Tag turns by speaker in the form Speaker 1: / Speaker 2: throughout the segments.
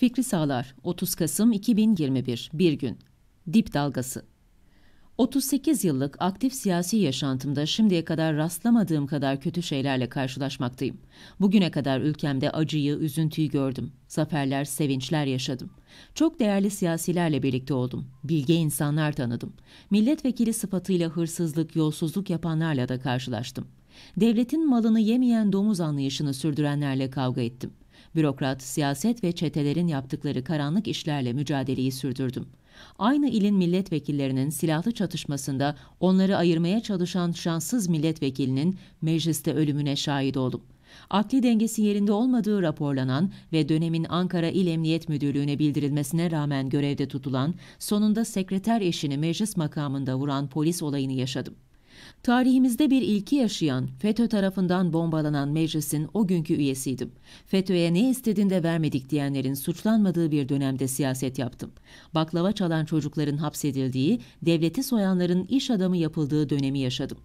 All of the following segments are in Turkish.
Speaker 1: Fikri Sağlar 30 Kasım 2021 Bir Gün Dip Dalgası 38 yıllık aktif siyasi yaşantımda şimdiye kadar rastlamadığım kadar kötü şeylerle karşılaşmaktayım. Bugüne kadar ülkemde acıyı, üzüntüyü gördüm. Zaferler, sevinçler yaşadım. Çok değerli siyasilerle birlikte oldum. Bilge insanlar tanıdım. Milletvekili sıfatıyla hırsızlık, yolsuzluk yapanlarla da karşılaştım. Devletin malını yemeyen domuz anlayışını sürdürenlerle kavga ettim. Bürokrat, siyaset ve çetelerin yaptıkları karanlık işlerle mücadeleyi sürdürdüm. Aynı ilin milletvekillerinin silahlı çatışmasında onları ayırmaya çalışan şanssız milletvekilinin mecliste ölümüne şahit oldum. Akli dengesi yerinde olmadığı raporlanan ve dönemin Ankara İl Emniyet Müdürlüğü'ne bildirilmesine rağmen görevde tutulan, sonunda sekreter eşini meclis makamında vuran polis olayını yaşadım. Tarihimizde bir ilki yaşayan, FETÖ tarafından bombalanan meclisin o günkü üyesiydim. FETÖ'ye ne istediğinde vermedik diyenlerin suçlanmadığı bir dönemde siyaset yaptım. Baklava çalan çocukların hapsedildiği, devleti soyanların iş adamı yapıldığı dönemi yaşadım.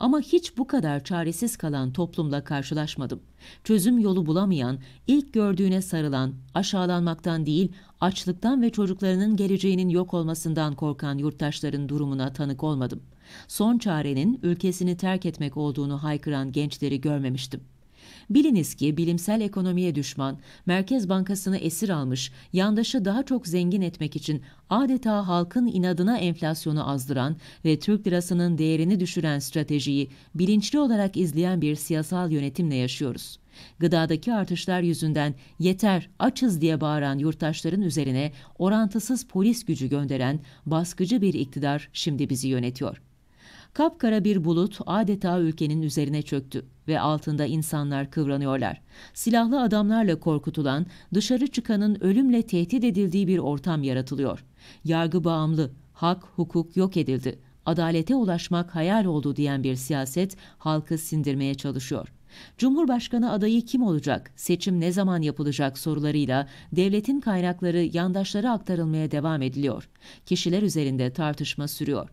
Speaker 1: Ama hiç bu kadar çaresiz kalan toplumla karşılaşmadım. Çözüm yolu bulamayan, ilk gördüğüne sarılan, aşağılanmaktan değil, açlıktan ve çocuklarının geleceğinin yok olmasından korkan yurttaşların durumuna tanık olmadım. Son çarenin ülkesini terk etmek olduğunu haykıran gençleri görmemiştim. Biliniz ki bilimsel ekonomiye düşman, Merkez Bankası'nı esir almış, yandaşı daha çok zengin etmek için adeta halkın inadına enflasyonu azdıran ve Türk lirasının değerini düşüren stratejiyi bilinçli olarak izleyen bir siyasal yönetimle yaşıyoruz. Gıdadaki artışlar yüzünden yeter açız diye bağıran yurttaşların üzerine orantısız polis gücü gönderen baskıcı bir iktidar şimdi bizi yönetiyor.'' Kapkara bir bulut adeta ülkenin üzerine çöktü ve altında insanlar kıvranıyorlar. Silahlı adamlarla korkutulan, dışarı çıkanın ölümle tehdit edildiği bir ortam yaratılıyor. Yargı bağımlı, hak, hukuk yok edildi. Adalete ulaşmak hayal oldu diyen bir siyaset halkı sindirmeye çalışıyor. Cumhurbaşkanı adayı kim olacak, seçim ne zaman yapılacak sorularıyla devletin kaynakları yandaşlara aktarılmaya devam ediliyor. Kişiler üzerinde tartışma sürüyor.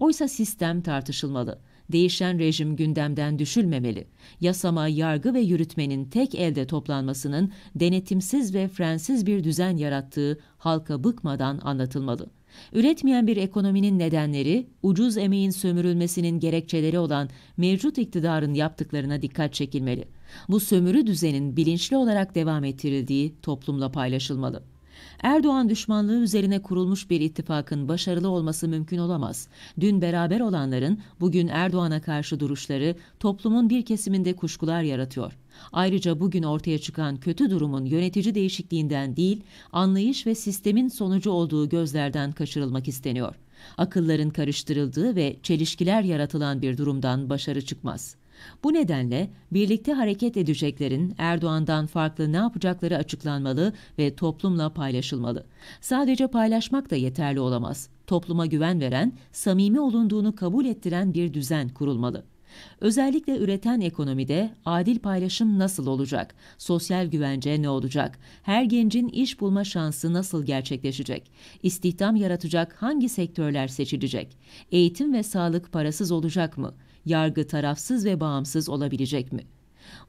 Speaker 1: Oysa sistem tartışılmalı. Değişen rejim gündemden düşülmemeli. Yasama, yargı ve yürütmenin tek elde toplanmasının denetimsiz ve frensiz bir düzen yarattığı halka bıkmadan anlatılmalı. Üretmeyen bir ekonominin nedenleri, ucuz emeğin sömürülmesinin gerekçeleri olan mevcut iktidarın yaptıklarına dikkat çekilmeli. Bu sömürü düzenin bilinçli olarak devam ettirildiği toplumla paylaşılmalı. Erdoğan düşmanlığı üzerine kurulmuş bir ittifakın başarılı olması mümkün olamaz. Dün beraber olanların bugün Erdoğan'a karşı duruşları toplumun bir kesiminde kuşkular yaratıyor. Ayrıca bugün ortaya çıkan kötü durumun yönetici değişikliğinden değil, anlayış ve sistemin sonucu olduğu gözlerden kaçırılmak isteniyor. Akılların karıştırıldığı ve çelişkiler yaratılan bir durumdan başarı çıkmaz. Bu nedenle birlikte hareket edeceklerin Erdoğan'dan farklı ne yapacakları açıklanmalı ve toplumla paylaşılmalı. Sadece paylaşmak da yeterli olamaz. Topluma güven veren, samimi olunduğunu kabul ettiren bir düzen kurulmalı. Özellikle üreten ekonomide adil paylaşım nasıl olacak? Sosyal güvence ne olacak? Her gencin iş bulma şansı nasıl gerçekleşecek? İstihdam yaratacak hangi sektörler seçilecek? Eğitim ve sağlık parasız olacak mı? yargı tarafsız ve bağımsız olabilecek mi?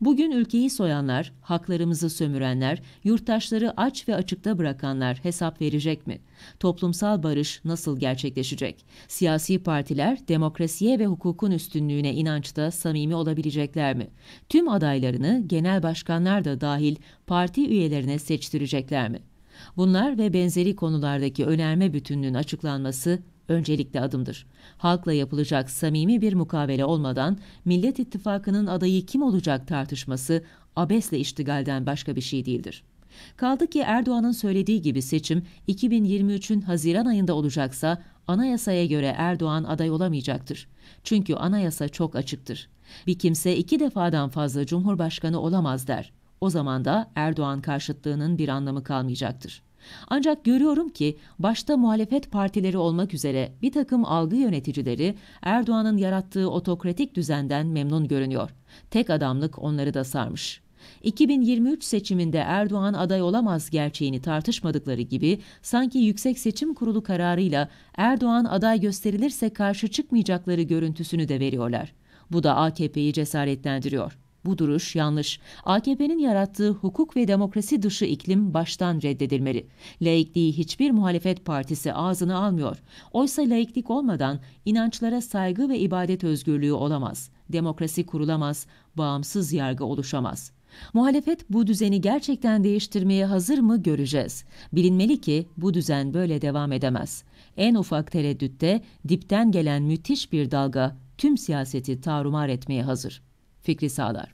Speaker 1: Bugün ülkeyi soyanlar, haklarımızı sömürenler, yurttaşları aç ve açıkta bırakanlar hesap verecek mi? Toplumsal barış nasıl gerçekleşecek? Siyasi partiler demokrasiye ve hukukun üstünlüğüne inançta samimi olabilecekler mi? Tüm adaylarını genel başkanlar da dahil parti üyelerine seçtirecekler mi? Bunlar ve benzeri konulardaki önerme bütünlüğün açıklanması öncelikli adımdır. Halkla yapılacak samimi bir mukavele olmadan Millet İttifakı'nın adayı kim olacak tartışması abesle iştigalden başka bir şey değildir. Kaldı ki Erdoğan'ın söylediği gibi seçim 2023'ün Haziran ayında olacaksa anayasaya göre Erdoğan aday olamayacaktır. Çünkü anayasa çok açıktır. Bir kimse iki defadan fazla cumhurbaşkanı olamaz der. O zaman da Erdoğan karşıtlığının bir anlamı kalmayacaktır. Ancak görüyorum ki başta muhalefet partileri olmak üzere bir takım algı yöneticileri Erdoğan'ın yarattığı otokratik düzenden memnun görünüyor. Tek adamlık onları da sarmış. 2023 seçiminde Erdoğan aday olamaz gerçeğini tartışmadıkları gibi sanki Yüksek Seçim Kurulu kararıyla Erdoğan aday gösterilirse karşı çıkmayacakları görüntüsünü de veriyorlar. Bu da AKP'yi cesaretlendiriyor. Bu duruş yanlış. AKP'nin yarattığı hukuk ve demokrasi dışı iklim baştan reddedilmeli. Laikliği hiçbir muhalefet partisi ağzına almıyor. Oysa laiklik olmadan inançlara saygı ve ibadet özgürlüğü olamaz. Demokrasi kurulamaz, bağımsız yargı oluşamaz. Muhalefet bu düzeni gerçekten değiştirmeye hazır mı göreceğiz. Bilinmeli ki bu düzen böyle devam edemez. En ufak tereddütte dipten gelen müthiş bir dalga tüm siyaseti tarumar etmeye hazır fikri sağlar.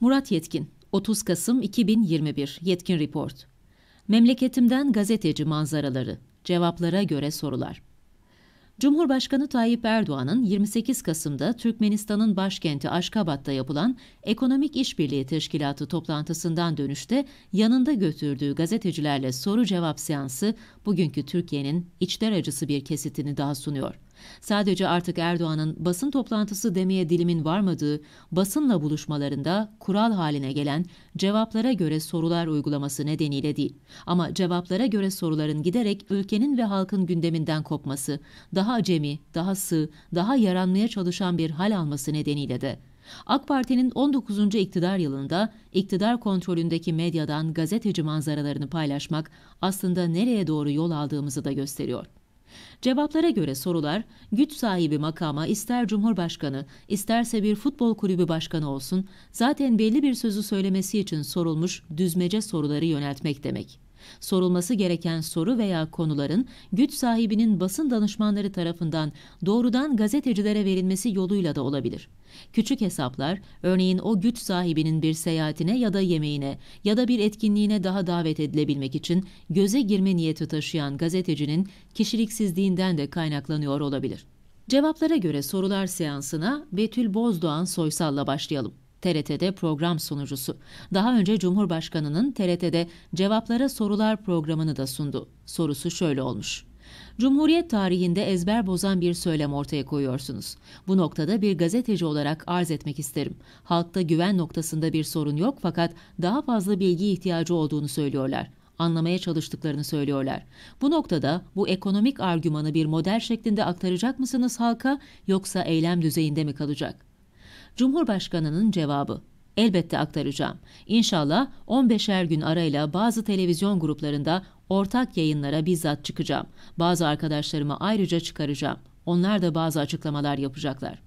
Speaker 1: Murat Yetkin 30 Kasım 2021 Yetkin Report Memleketimden gazeteci manzaraları Cevaplara göre sorular Cumhurbaşkanı Tayyip Erdoğan'ın 28 Kasım'da Türkmenistan'ın başkenti Aşkabat'ta yapılan Ekonomik İşbirliği Teşkilatı toplantısından dönüşte yanında götürdüğü gazetecilerle soru cevap seansı bugünkü Türkiye'nin içler acısı bir kesitini daha sunuyor. Sadece artık Erdoğan'ın basın toplantısı demeye dilimin varmadığı basınla buluşmalarında kural haline gelen cevaplara göre sorular uygulaması nedeniyle değil. Ama cevaplara göre soruların giderek ülkenin ve halkın gündeminden kopması, daha acemi, daha sığ, daha yaranmaya çalışan bir hal alması nedeniyle de AK Parti'nin 19. iktidar yılında iktidar kontrolündeki medyadan gazeteci manzaralarını paylaşmak aslında nereye doğru yol aldığımızı da gösteriyor. Cevaplara göre sorular güç sahibi makama ister cumhurbaşkanı isterse bir futbol kulübü başkanı olsun zaten belli bir sözü söylemesi için sorulmuş düzmece soruları yöneltmek demek. Sorulması gereken soru veya konuların güç sahibinin basın danışmanları tarafından doğrudan gazetecilere verilmesi yoluyla da olabilir. Küçük hesaplar, örneğin o güç sahibinin bir seyahatine ya da yemeğine ya da bir etkinliğine daha davet edilebilmek için göze girme niyeti taşıyan gazetecinin kişiliksizliğinden de kaynaklanıyor olabilir. Cevaplara göre sorular seansına Betül Bozdoğan Soysal'la başlayalım. TRT'de program sunucusu. Daha önce Cumhurbaşkanı'nın TRT'de Cevaplara Sorular programını da sundu. Sorusu şöyle olmuş. Cumhuriyet tarihinde ezber bozan bir söylem ortaya koyuyorsunuz. Bu noktada bir gazeteci olarak arz etmek isterim. Halkta güven noktasında bir sorun yok fakat daha fazla bilgi ihtiyacı olduğunu söylüyorlar anlamaya çalıştıklarını söylüyorlar. Bu noktada bu ekonomik argümanı bir model şeklinde aktaracak mısınız halka yoksa eylem düzeyinde mi kalacak? Cumhurbaşkanının cevabı. Elbette aktaracağım. İnşallah 15'er gün arayla bazı televizyon gruplarında ortak yayınlara bizzat çıkacağım. Bazı arkadaşlarımı ayrıca çıkaracağım. Onlar da bazı açıklamalar yapacaklar.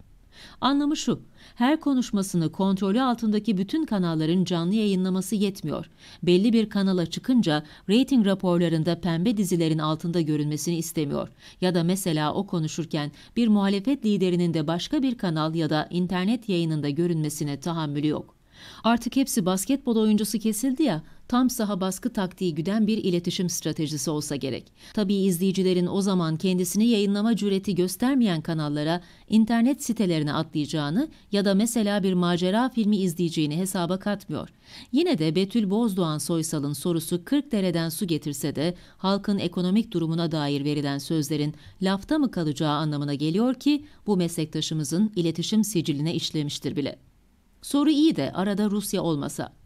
Speaker 1: Anlamı şu, her konuşmasını kontrolü altındaki bütün kanalların canlı yayınlaması yetmiyor. Belli bir kanala çıkınca reyting raporlarında pembe dizilerin altında görünmesini istemiyor. Ya da mesela o konuşurken bir muhalefet liderinin de başka bir kanal ya da internet yayınında görünmesine tahammülü yok. Artık hepsi basketbol oyuncusu kesildi ya, tam saha baskı taktiği güden bir iletişim stratejisi olsa gerek. Tabii izleyicilerin o zaman kendisini yayınlama cüreti göstermeyen kanallara, internet sitelerine atlayacağını ya da mesela bir macera filmi izleyeceğini hesaba katmıyor. Yine de Betül Bozdoğan Soysal'ın sorusu 40 dereden su getirse de halkın ekonomik durumuna dair verilen sözlerin lafta mı kalacağı anlamına geliyor ki bu meslektaşımızın iletişim siciline işlemiştir bile. Soru iyi de arada Rusya olmasa.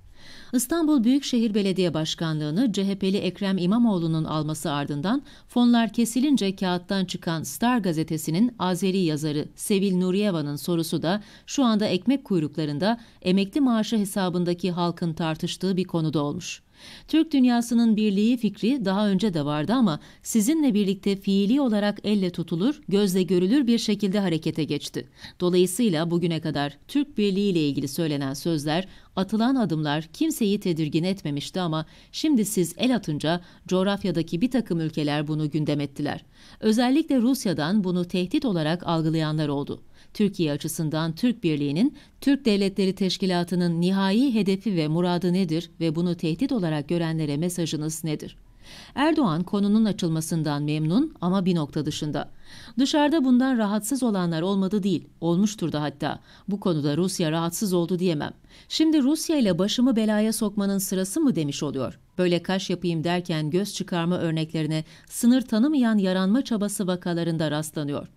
Speaker 1: İstanbul Büyükşehir Belediye Başkanlığı'nı CHP'li Ekrem İmamoğlu'nun alması ardından fonlar kesilince kağıttan çıkan Star gazetesinin Azeri yazarı Sevil Nuriyeva'nın sorusu da şu anda ekmek kuyruklarında emekli maaşı hesabındaki halkın tartıştığı bir konuda olmuş. Türk dünyasının birliği fikri daha önce de vardı ama sizinle birlikte fiili olarak elle tutulur, gözle görülür bir şekilde harekete geçti. Dolayısıyla bugüne kadar Türk birliği ile ilgili söylenen sözler, atılan adımlar kimseyi tedirgin etmemişti ama şimdi siz el atınca coğrafyadaki bir takım ülkeler bunu gündem ettiler. Özellikle Rusya'dan bunu tehdit olarak algılayanlar oldu. Türkiye açısından Türk Birliği'nin Türk Devletleri Teşkilatı'nın nihai hedefi ve muradı nedir ve bunu tehdit olarak görenlere mesajınız nedir? Erdoğan konunun açılmasından memnun ama bir nokta dışında. Dışarıda bundan rahatsız olanlar olmadı değil, olmuştur da hatta. Bu konuda Rusya rahatsız oldu diyemem. Şimdi Rusya ile başımı belaya sokmanın sırası mı demiş oluyor. Böyle kaş yapayım derken göz çıkarma örneklerine sınır tanımayan yaranma çabası vakalarında rastlanıyor.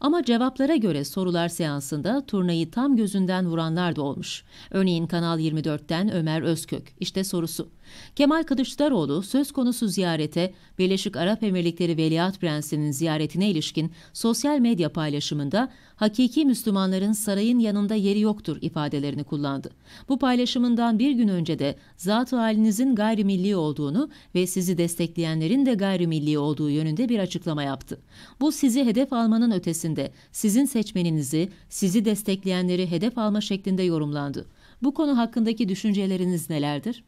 Speaker 1: Ama cevaplara göre sorular seansında turnayı tam gözünden vuranlar da olmuş. Örneğin Kanal 24'ten Ömer Özkök. İşte sorusu. Kemal Kılıçdaroğlu söz konusu ziyarete Birleşik Arap Emirlikleri Veliaht Prensi'nin ziyaretine ilişkin sosyal medya paylaşımında hakiki Müslümanların sarayın yanında yeri yoktur ifadelerini kullandı. Bu paylaşımından bir gün önce de zat-ı halinizin gayrimilli olduğunu ve sizi destekleyenlerin de gayrimilli olduğu yönünde bir açıklama yaptı. Bu sizi hedef almanın ötesinde sizin seçmeninizi, sizi destekleyenleri hedef alma şeklinde yorumlandı. Bu konu hakkındaki düşünceleriniz nelerdir?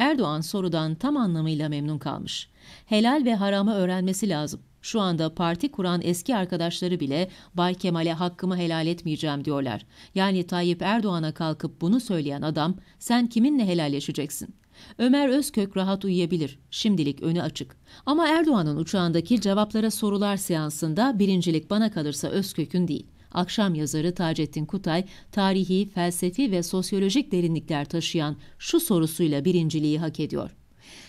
Speaker 1: Erdoğan sorudan tam anlamıyla memnun kalmış. Helal ve haramı öğrenmesi lazım. Şu anda parti kuran eski arkadaşları bile Bay Kemal'e hakkımı helal etmeyeceğim diyorlar. Yani Tayyip Erdoğan'a kalkıp bunu söyleyen adam sen kiminle helalleşeceksin? Ömer Özkök rahat uyuyabilir. Şimdilik önü açık. Ama Erdoğan'ın uçağındaki cevaplara sorular seansında birincilik bana kalırsa Özkök'ün değil akşam yazarı Taceddin Kutay, tarihi, felsefi ve sosyolojik derinlikler taşıyan şu sorusuyla birinciliği hak ediyor.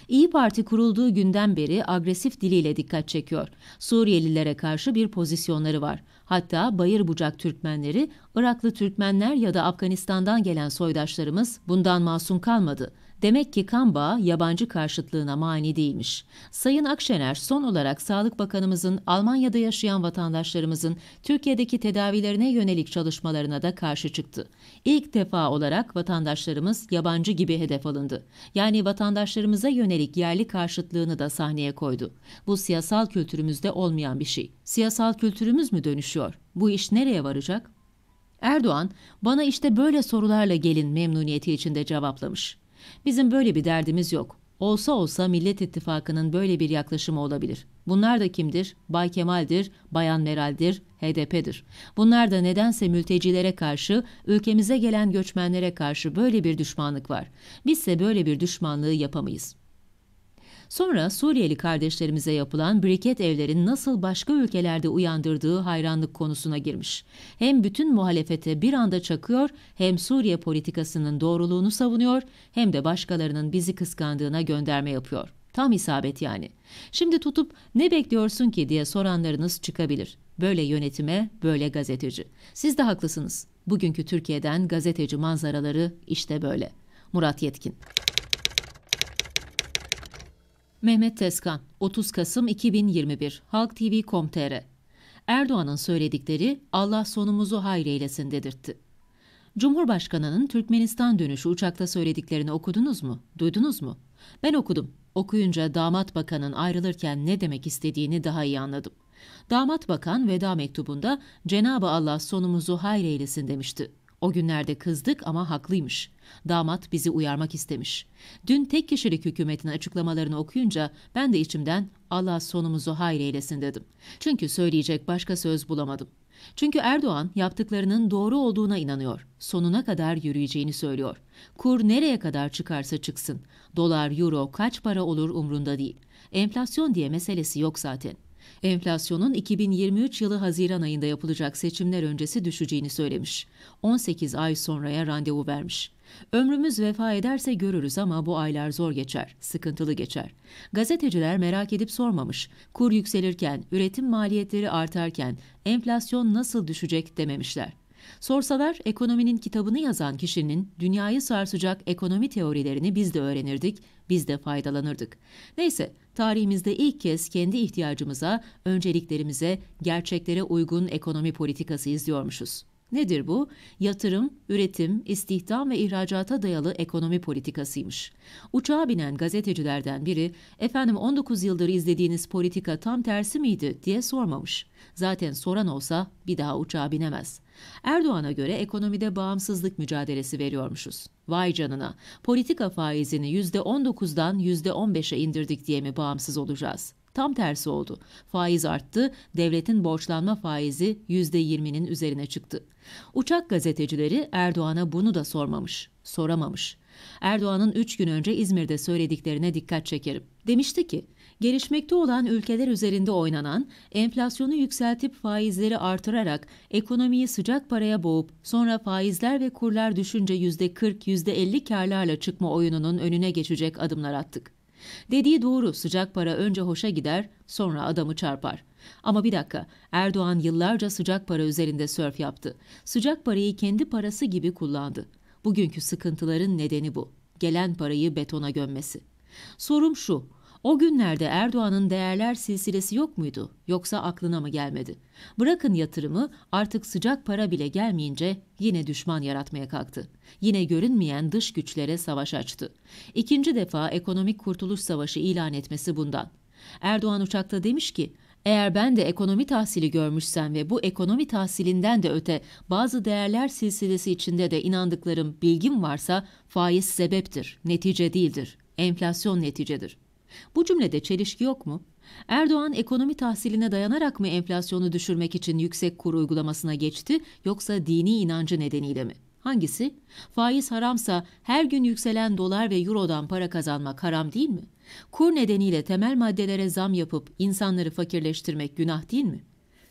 Speaker 1: İyi Parti kurulduğu günden beri agresif diliyle dikkat çekiyor. Suriyelilere karşı bir pozisyonları var. Hatta bayır bucak Türkmenleri, Iraklı Türkmenler ya da Afganistan'dan gelen soydaşlarımız bundan masum kalmadı. Demek ki kan bağı yabancı karşıtlığına mani değilmiş. Sayın Akşener son olarak Sağlık Bakanımızın Almanya'da yaşayan vatandaşlarımızın Türkiye'deki tedavilerine yönelik çalışmalarına da karşı çıktı. İlk defa olarak vatandaşlarımız yabancı gibi hedef alındı. Yani vatandaşlarımıza yönelik yerli karşıtlığını da sahneye koydu. Bu siyasal kültürümüzde olmayan bir şey. Siyasal kültürümüz mü dönüşüyor? Bu iş nereye varacak? Erdoğan, bana işte böyle sorularla gelin memnuniyeti içinde cevaplamış. Bizim böyle bir derdimiz yok. Olsa olsa Millet İttifakı'nın böyle bir yaklaşımı olabilir. Bunlar da kimdir? Bay Kemal'dir, Bayan Meral'dir, HDP'dir. Bunlar da nedense mültecilere karşı, ülkemize gelen göçmenlere karşı böyle bir düşmanlık var. Bizse böyle bir düşmanlığı yapamayız.'' Sonra Suriyeli kardeşlerimize yapılan briket evlerin nasıl başka ülkelerde uyandırdığı hayranlık konusuna girmiş. Hem bütün muhalefete bir anda çakıyor, hem Suriye politikasının doğruluğunu savunuyor, hem de başkalarının bizi kıskandığına gönderme yapıyor. Tam isabet yani. Şimdi tutup ne bekliyorsun ki diye soranlarınız çıkabilir. Böyle yönetime, böyle gazeteci. Siz de haklısınız. Bugünkü Türkiye'den gazeteci manzaraları işte böyle. Murat Yetkin Mehmet Tezkan, 30 Kasım 2021, Halk TV.com.tr Erdoğan'ın söyledikleri Allah sonumuzu hayreylesin dedirtti. Cumhurbaşkanının Türkmenistan dönüşü uçakta söylediklerini okudunuz mu? Duydunuz mu? Ben okudum. Okuyunca damat bakanın ayrılırken ne demek istediğini daha iyi anladım. Damat bakan veda mektubunda Cenabı Allah sonumuzu hayreylesin demişti. O günlerde kızdık ama haklıymış. Damat bizi uyarmak istemiş. Dün tek kişilik hükümetin açıklamalarını okuyunca ben de içimden Allah sonumuzu hayır eylesin dedim. Çünkü söyleyecek başka söz bulamadım. Çünkü Erdoğan yaptıklarının doğru olduğuna inanıyor. Sonuna kadar yürüyeceğini söylüyor. Kur nereye kadar çıkarsa çıksın. Dolar, euro kaç para olur umrunda değil. Enflasyon diye meselesi yok zaten.'' enflasyonun 2023 yılı Haziran ayında yapılacak seçimler öncesi düşeceğini söylemiş. 18 ay sonraya randevu vermiş. Ömrümüz vefa ederse görürüz ama bu aylar zor geçer, sıkıntılı geçer. Gazeteciler merak edip sormamış. Kur yükselirken, üretim maliyetleri artarken enflasyon nasıl düşecek dememişler. Sorsalar ekonominin kitabını yazan kişinin dünyayı sarsacak ekonomi teorilerini biz de öğrenirdik, biz de faydalanırdık. Neyse, tarihimizde ilk kez kendi ihtiyacımıza, önceliklerimize, gerçeklere uygun ekonomi politikası izliyormuşuz. Nedir bu? Yatırım, üretim, istihdam ve ihracata dayalı ekonomi politikasıymış. Uçağa binen gazetecilerden biri, efendim 19 yıldır izlediğiniz politika tam tersi miydi diye sormamış. Zaten soran olsa bir daha uçağa binemez. Erdoğan'a göre ekonomide bağımsızlık mücadelesi veriyormuşuz. Vay canına, politika faizini %19'dan %15'e indirdik diye mi bağımsız olacağız?'' Tam tersi oldu. Faiz arttı, devletin borçlanma faizi %20'nin üzerine çıktı. Uçak gazetecileri Erdoğan'a bunu da sormamış, soramamış. Erdoğan'ın 3 gün önce İzmir'de söylediklerine dikkat çekerim. Demişti ki, gelişmekte olan ülkeler üzerinde oynanan, enflasyonu yükseltip faizleri artırarak ekonomiyi sıcak paraya boğup sonra faizler ve kurlar düşünce %40-%50 karlarla çıkma oyununun önüne geçecek adımlar attık. Dediği doğru sıcak para önce hoşa gider sonra adamı çarpar. Ama bir dakika Erdoğan yıllarca sıcak para üzerinde sörf yaptı. Sıcak parayı kendi parası gibi kullandı. Bugünkü sıkıntıların nedeni bu. Gelen parayı betona gömmesi. Sorum şu o günlerde Erdoğan'ın değerler silsilesi yok muydu? Yoksa aklına mı gelmedi? Bırakın yatırımı, artık sıcak para bile gelmeyince yine düşman yaratmaya kalktı. Yine görünmeyen dış güçlere savaş açtı. İkinci defa ekonomik kurtuluş savaşı ilan etmesi bundan. Erdoğan uçakta demiş ki, eğer ben de ekonomi tahsili görmüşsem ve bu ekonomi tahsilinden de öte bazı değerler silsilesi içinde de inandıklarım, bilgim varsa faiz sebeptir, netice değildir. Enflasyon neticedir. Bu cümlede çelişki yok mu? Erdoğan ekonomi tahsiline dayanarak mı enflasyonu düşürmek için yüksek kur uygulamasına geçti yoksa dini inancı nedeniyle mi? Hangisi? Faiz haramsa her gün yükselen dolar ve eurodan para kazanmak haram değil mi? Kur nedeniyle temel maddelere zam yapıp insanları fakirleştirmek günah değil mi?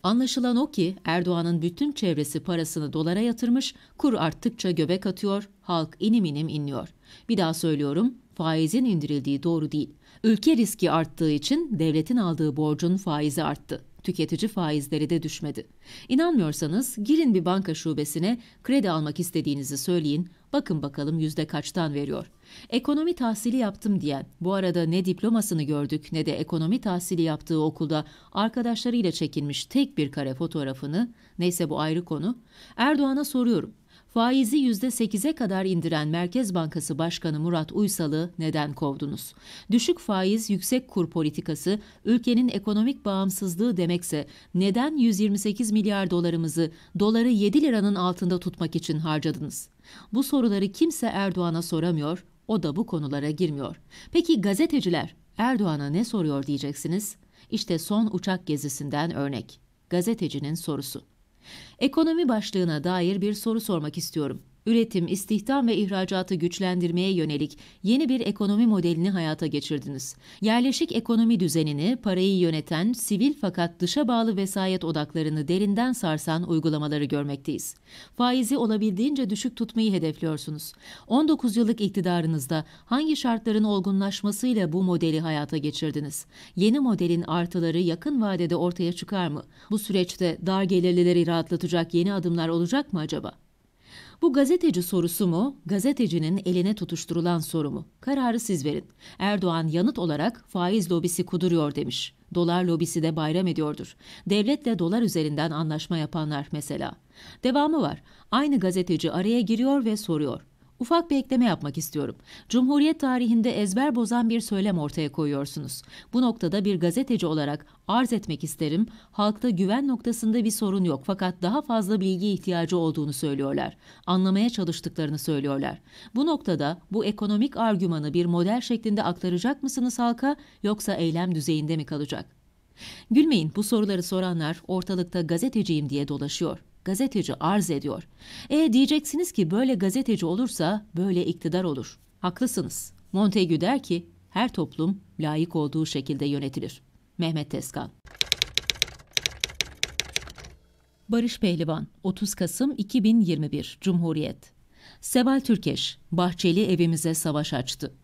Speaker 1: Anlaşılan o ki Erdoğan'ın bütün çevresi parasını dolara yatırmış, kur arttıkça göbek atıyor, halk inim inim inliyor. Bir daha söylüyorum, faizin indirildiği doğru değil. Ülke riski arttığı için devletin aldığı borcun faizi arttı. Tüketici faizleri de düşmedi. İnanmıyorsanız girin bir banka şubesine kredi almak istediğinizi söyleyin. Bakın bakalım yüzde kaçtan veriyor. Ekonomi tahsili yaptım diyen, bu arada ne diplomasını gördük ne de ekonomi tahsili yaptığı okulda arkadaşlarıyla çekilmiş tek bir kare fotoğrafını, neyse bu ayrı konu, Erdoğan'a soruyorum. Faizi %8'e kadar indiren Merkez Bankası Başkanı Murat Uysal'ı neden kovdunuz? Düşük faiz, yüksek kur politikası ülkenin ekonomik bağımsızlığı demekse neden 128 milyar dolarımızı doları 7 liranın altında tutmak için harcadınız? Bu soruları kimse Erdoğan'a soramıyor, o da bu konulara girmiyor. Peki gazeteciler Erdoğan'a ne soruyor diyeceksiniz? İşte son uçak gezisinden örnek. Gazetecinin sorusu. Ekonomi başlığına dair bir soru sormak istiyorum üretim, istihdam ve ihracatı güçlendirmeye yönelik yeni bir ekonomi modelini hayata geçirdiniz. Yerleşik ekonomi düzenini, parayı yöneten, sivil fakat dışa bağlı vesayet odaklarını derinden sarsan uygulamaları görmekteyiz. Faizi olabildiğince düşük tutmayı hedefliyorsunuz. 19 yıllık iktidarınızda hangi şartların olgunlaşmasıyla bu modeli hayata geçirdiniz? Yeni modelin artıları yakın vadede ortaya çıkar mı? Bu süreçte dar gelirlileri rahatlatacak yeni adımlar olacak mı acaba? Bu gazeteci sorusu mu, gazetecinin eline tutuşturulan soru mu? Kararı siz verin. Erdoğan yanıt olarak faiz lobisi kuduruyor demiş. Dolar lobisi de bayram ediyordur. Devletle dolar üzerinden anlaşma yapanlar mesela. Devamı var. Aynı gazeteci araya giriyor ve soruyor. Ufak bir ekleme yapmak istiyorum. Cumhuriyet tarihinde ezber bozan bir söylem ortaya koyuyorsunuz. Bu noktada bir gazeteci olarak arz etmek isterim. Halkta güven noktasında bir sorun yok fakat daha fazla bilgi ihtiyacı olduğunu söylüyorlar. Anlamaya çalıştıklarını söylüyorlar. Bu noktada bu ekonomik argümanı bir model şeklinde aktaracak mısınız halka yoksa eylem düzeyinde mi kalacak? Gülmeyin bu soruları soranlar ortalıkta gazeteciyim diye dolaşıyor gazeteci arz ediyor. E diyeceksiniz ki böyle gazeteci olursa böyle iktidar olur. Haklısınız. Montagu der ki her toplum layık olduğu şekilde yönetilir. Mehmet Tezkan Barış Pehlivan 30 Kasım 2021 Cumhuriyet Seval Türkeş Bahçeli evimize savaş açtı.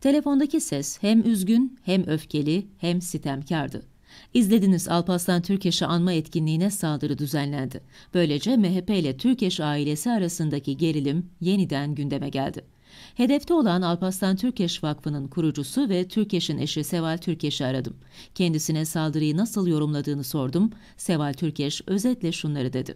Speaker 1: Telefondaki ses hem üzgün hem öfkeli hem sitemkardı. İzlediniz Alpaslan Türkeş'i anma etkinliğine saldırı düzenlendi. Böylece MHP ile Türkeş ailesi arasındaki gerilim yeniden gündeme geldi. Hedefte olan Alpaslan Türkeş Vakfı'nın kurucusu ve Türkeş'in eşi Seval Türkeş'i aradım. Kendisine saldırıyı nasıl yorumladığını sordum. Seval Türkeş özetle şunları dedi.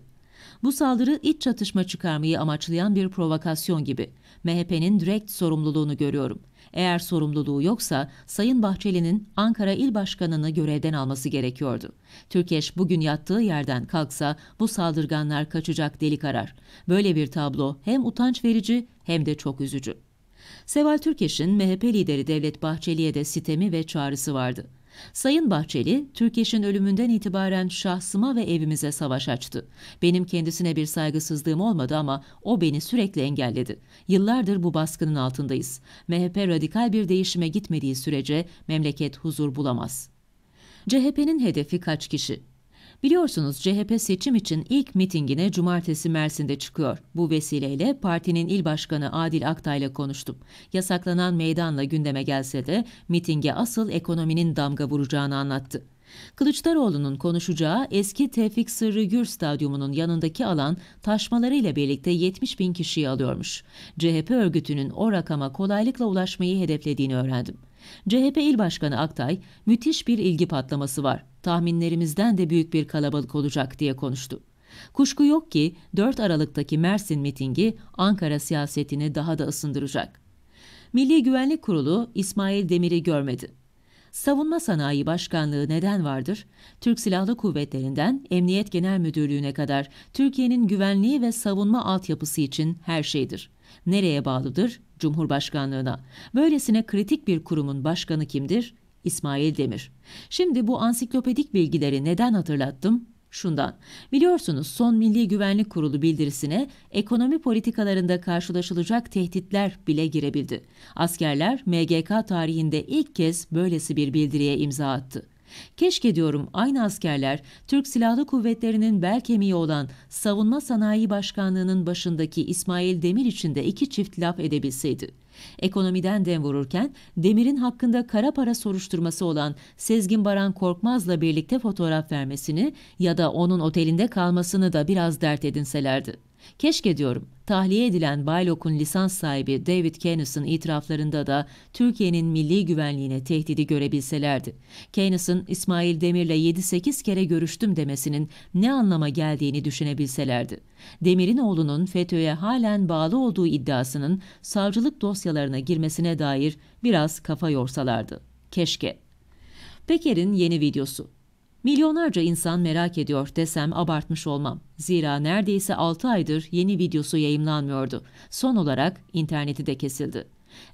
Speaker 1: Bu saldırı iç çatışma çıkarmayı amaçlayan bir provokasyon gibi. MHP'nin direkt sorumluluğunu görüyorum.'' Eğer sorumluluğu yoksa Sayın Bahçeli'nin Ankara İl Başkanı'nı görevden alması gerekiyordu. Türkeş bugün yattığı yerden kalksa bu saldırganlar kaçacak delik arar. Böyle bir tablo hem utanç verici hem de çok üzücü. Seval Türkeş'in MHP lideri Devlet Bahçeli'ye de sitemi ve çağrısı vardı. Sayın Bahçeli, Türkeş'in ölümünden itibaren şahsıma ve evimize savaş açtı. Benim kendisine bir saygısızlığım olmadı ama o beni sürekli engelledi. Yıllardır bu baskının altındayız. MHP radikal bir değişime gitmediği sürece memleket huzur bulamaz. CHP'nin hedefi kaç kişi? Biliyorsunuz CHP seçim için ilk mitingine cumartesi Mersin'de çıkıyor. Bu vesileyle partinin il başkanı Adil Aktay ile konuştum. Yasaklanan meydanla gündeme gelse de mitinge asıl ekonominin damga vuracağını anlattı. Kılıçdaroğlu'nun konuşacağı eski Tevfik Sırrı Gür Stadyumu'nun yanındaki alan taşmalarıyla birlikte 70 bin kişiyi alıyormuş. CHP örgütünün o rakama kolaylıkla ulaşmayı hedeflediğini öğrendim. CHP İl Başkanı Aktay, müthiş bir ilgi patlaması var. Tahminlerimizden de büyük bir kalabalık olacak diye konuştu. Kuşku yok ki 4 Aralık'taki Mersin mitingi Ankara siyasetini daha da ısındıracak. Milli Güvenlik Kurulu İsmail Demir'i görmedi. Savunma Sanayi Başkanlığı neden vardır? Türk Silahlı Kuvvetleri'nden Emniyet Genel Müdürlüğü'ne kadar Türkiye'nin güvenliği ve savunma altyapısı için her şeydir nereye bağlıdır? Cumhurbaşkanlığına. Böylesine kritik bir kurumun başkanı kimdir? İsmail Demir. Şimdi bu ansiklopedik bilgileri neden hatırlattım? Şundan, biliyorsunuz son Milli Güvenlik Kurulu bildirisine ekonomi politikalarında karşılaşılacak tehditler bile girebildi. Askerler MGK tarihinde ilk kez böylesi bir bildiriye imza attı. Keşke diyorum aynı askerler Türk Silahlı Kuvvetleri'nin bel kemiği olan Savunma Sanayi Başkanlığı'nın başındaki İsmail Demir için de iki çift laf edebilseydi. Ekonomiden dem vururken Demir'in hakkında kara para soruşturması olan Sezgin Baran Korkmaz'la birlikte fotoğraf vermesini ya da onun otelinde kalmasını da biraz dert edinselerdi. Keşke diyorum tahliye edilen Baylok'un lisans sahibi David Keynes'ın itiraflarında da Türkiye'nin milli güvenliğine tehdidi görebilselerdi. Keynes'ın İsmail Demir'le 7-8 kere görüştüm demesinin ne anlama geldiğini düşünebilselerdi. Demir'in oğlunun FETÖ'ye halen bağlı olduğu iddiasının savcılık dosyalarına girmesine dair biraz kafa yorsalardı. Keşke. Peker'in yeni videosu Milyonlarca insan merak ediyor desem abartmış olmam. Zira neredeyse 6 aydır yeni videosu yayımlanmıyordu. Son olarak interneti de kesildi.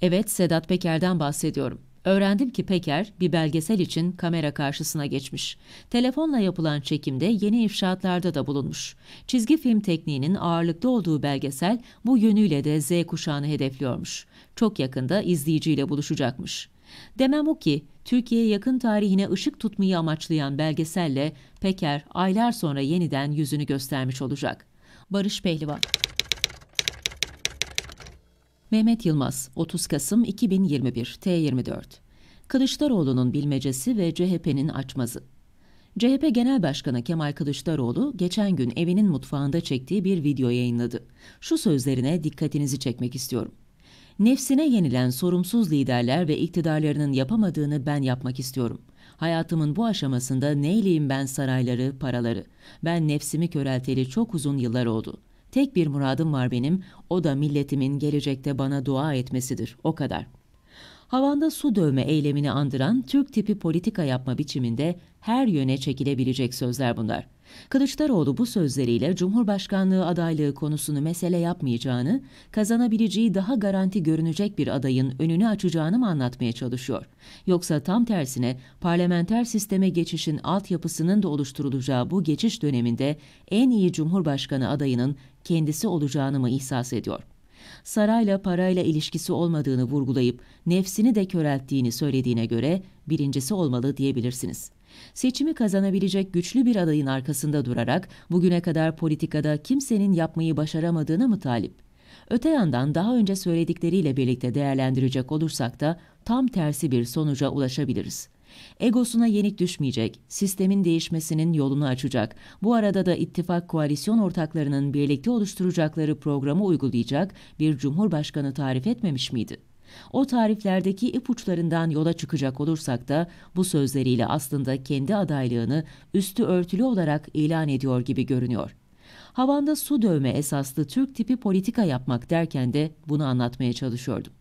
Speaker 1: Evet Sedat Peker'den bahsediyorum. Öğrendim ki Peker bir belgesel için kamera karşısına geçmiş. Telefonla yapılan çekimde yeni ifşaatlarda da bulunmuş. Çizgi film tekniğinin ağırlıkta olduğu belgesel bu yönüyle de Z kuşağını hedefliyormuş. Çok yakında izleyiciyle buluşacakmış. Demem o ki Türkiye yakın tarihine ışık tutmayı amaçlayan belgeselle Peker aylar sonra yeniden yüzünü göstermiş olacak. Barış Pehlivan Mehmet Yılmaz, 30 Kasım 2021, T24 Kılıçdaroğlu'nun bilmecesi ve CHP'nin açmazı CHP Genel Başkanı Kemal Kılıçdaroğlu geçen gün evinin mutfağında çektiği bir video yayınladı. Şu sözlerine dikkatinizi çekmek istiyorum. Nefsine yenilen sorumsuz liderler ve iktidarlarının yapamadığını ben yapmak istiyorum. Hayatımın bu aşamasında neyleyim ben sarayları, paraları. Ben nefsimi körelteli çok uzun yıllar oldu. Tek bir muradım var benim, o da milletimin gelecekte bana dua etmesidir, o kadar. Havanda su dövme eylemini andıran Türk tipi politika yapma biçiminde her yöne çekilebilecek sözler bunlar.'' Kılıçdaroğlu bu sözleriyle Cumhurbaşkanlığı adaylığı konusunu mesele yapmayacağını, kazanabileceği daha garanti görünecek bir adayın önünü açacağını mı anlatmaya çalışıyor? Yoksa tam tersine parlamenter sisteme geçişin altyapısının da oluşturulacağı bu geçiş döneminde en iyi Cumhurbaşkanı adayının kendisi olacağını mı ihsas ediyor? sarayla parayla ilişkisi olmadığını vurgulayıp nefsini de körelttiğini söylediğine göre birincisi olmalı diyebilirsiniz. Seçimi kazanabilecek güçlü bir adayın arkasında durarak bugüne kadar politikada kimsenin yapmayı başaramadığına mı talip? Öte yandan daha önce söyledikleriyle birlikte değerlendirecek olursak da tam tersi bir sonuca ulaşabiliriz. Egosuna yenik düşmeyecek, sistemin değişmesinin yolunu açacak, bu arada da ittifak koalisyon ortaklarının birlikte oluşturacakları programı uygulayacak bir cumhurbaşkanı tarif etmemiş miydi? O tariflerdeki ipuçlarından yola çıkacak olursak da bu sözleriyle aslında kendi adaylığını üstü örtülü olarak ilan ediyor gibi görünüyor. Havanda su dövme esaslı Türk tipi politika yapmak derken de bunu anlatmaya çalışıyordum.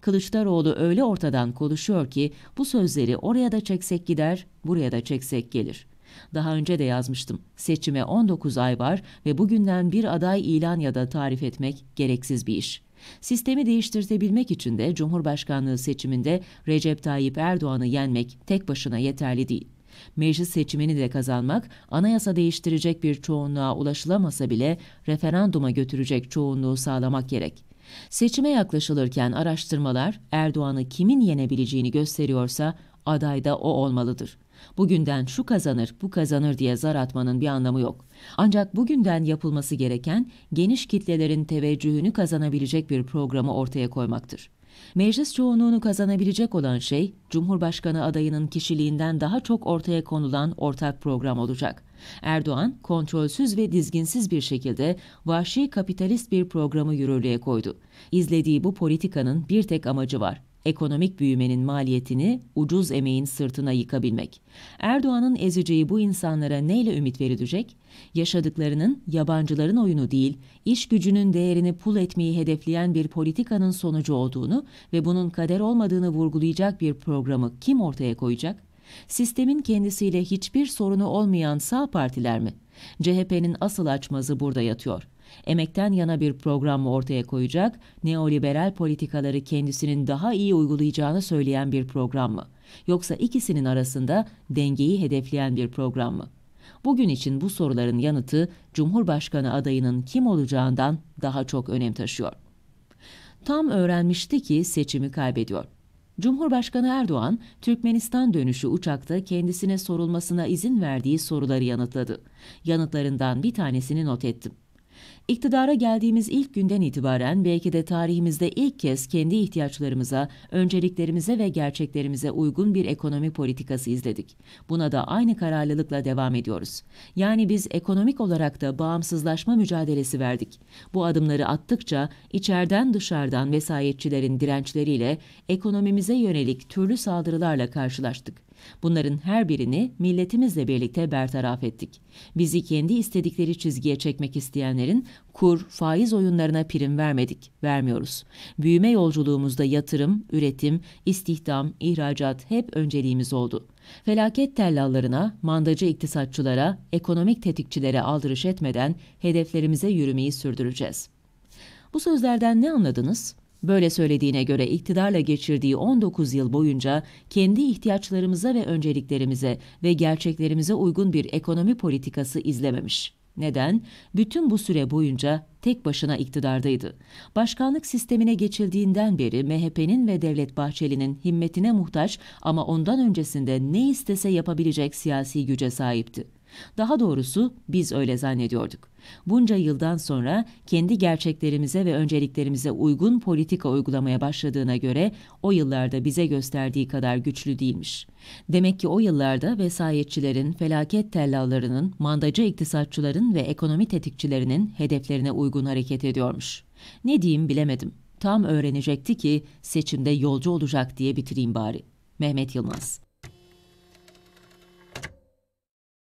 Speaker 1: Kılıçdaroğlu öyle ortadan konuşuyor ki bu sözleri oraya da çeksek gider, buraya da çeksek gelir. Daha önce de yazmıştım. Seçime 19 ay var ve bugünden bir aday ilan ya da tarif etmek gereksiz bir iş. Sistemi değiştirtebilmek için de Cumhurbaşkanlığı seçiminde Recep Tayyip Erdoğan'ı yenmek tek başına yeterli değil. Meclis seçimini de kazanmak, anayasa değiştirecek bir çoğunluğa ulaşılamasa bile referanduma götürecek çoğunluğu sağlamak gerek. Seçime yaklaşılırken araştırmalar Erdoğan'ı kimin yenebileceğini gösteriyorsa aday da o olmalıdır. Bugünden şu kazanır, bu kazanır diye zar atmanın bir anlamı yok. Ancak bugünden yapılması gereken geniş kitlelerin teveccühünü kazanabilecek bir programı ortaya koymaktır. Meclis çoğunluğunu kazanabilecek olan şey, Cumhurbaşkanı adayının kişiliğinden daha çok ortaya konulan ortak program olacak. Erdoğan, kontrolsüz ve dizginsiz bir şekilde vahşi kapitalist bir programı yürürlüğe koydu. İzlediği bu politikanın bir tek amacı var, ekonomik büyümenin maliyetini ucuz emeğin sırtına yıkabilmek. Erdoğan'ın ezeceği bu insanlara neyle ümit verilecek? Yaşadıklarının yabancıların oyunu değil, iş gücünün değerini pul etmeyi hedefleyen bir politikanın sonucu olduğunu ve bunun kader olmadığını vurgulayacak bir programı kim ortaya koyacak? Sistemin kendisiyle hiçbir sorunu olmayan sağ partiler mi? CHP'nin asıl açmazı burada yatıyor.'' emekten yana bir program ortaya koyacak, neoliberal politikaları kendisinin daha iyi uygulayacağını söyleyen bir program mı? Yoksa ikisinin arasında dengeyi hedefleyen bir program mı? Bugün için bu soruların yanıtı Cumhurbaşkanı adayının kim olacağından daha çok önem taşıyor. Tam öğrenmişti ki seçimi kaybediyor. Cumhurbaşkanı Erdoğan, Türkmenistan dönüşü uçakta kendisine sorulmasına izin verdiği soruları yanıtladı. Yanıtlarından bir tanesini not ettim. İktidara geldiğimiz ilk günden itibaren belki de tarihimizde ilk kez kendi ihtiyaçlarımıza, önceliklerimize ve gerçeklerimize uygun bir ekonomi politikası izledik. Buna da aynı kararlılıkla devam ediyoruz. Yani biz ekonomik olarak da bağımsızlaşma mücadelesi verdik. Bu adımları attıkça içeriden dışarıdan vesayetçilerin dirençleriyle ekonomimize yönelik türlü saldırılarla karşılaştık. Bunların her birini milletimizle birlikte bertaraf ettik. Bizi kendi istedikleri çizgiye çekmek isteyenlerin kur, faiz oyunlarına prim vermedik, vermiyoruz. Büyüme yolculuğumuzda yatırım, üretim, istihdam, ihracat hep önceliğimiz oldu. Felaket tellallarına, mandacı iktisatçılara, ekonomik tetikçilere aldırış etmeden hedeflerimize yürümeyi sürdüreceğiz. Bu sözlerden ne anladınız? Böyle söylediğine göre iktidarla geçirdiği 19 yıl boyunca kendi ihtiyaçlarımıza ve önceliklerimize ve gerçeklerimize uygun bir ekonomi politikası izlememiş. Neden? Bütün bu süre boyunca tek başına iktidardaydı. Başkanlık sistemine geçildiğinden beri MHP'nin ve Devlet Bahçeli'nin himmetine muhtaç ama ondan öncesinde ne istese yapabilecek siyasi güce sahipti. Daha doğrusu biz öyle zannediyorduk. Bunca yıldan sonra kendi gerçeklerimize ve önceliklerimize uygun politika uygulamaya başladığına göre o yıllarda bize gösterdiği kadar güçlü değilmiş. Demek ki o yıllarda vesayetçilerin, felaket tellallarının, mandacı iktisatçıların ve ekonomi tetikçilerinin hedeflerine uygun hareket ediyormuş. Ne diyeyim bilemedim. Tam öğrenecekti ki seçimde yolcu olacak diye bitireyim bari. Mehmet Yılmaz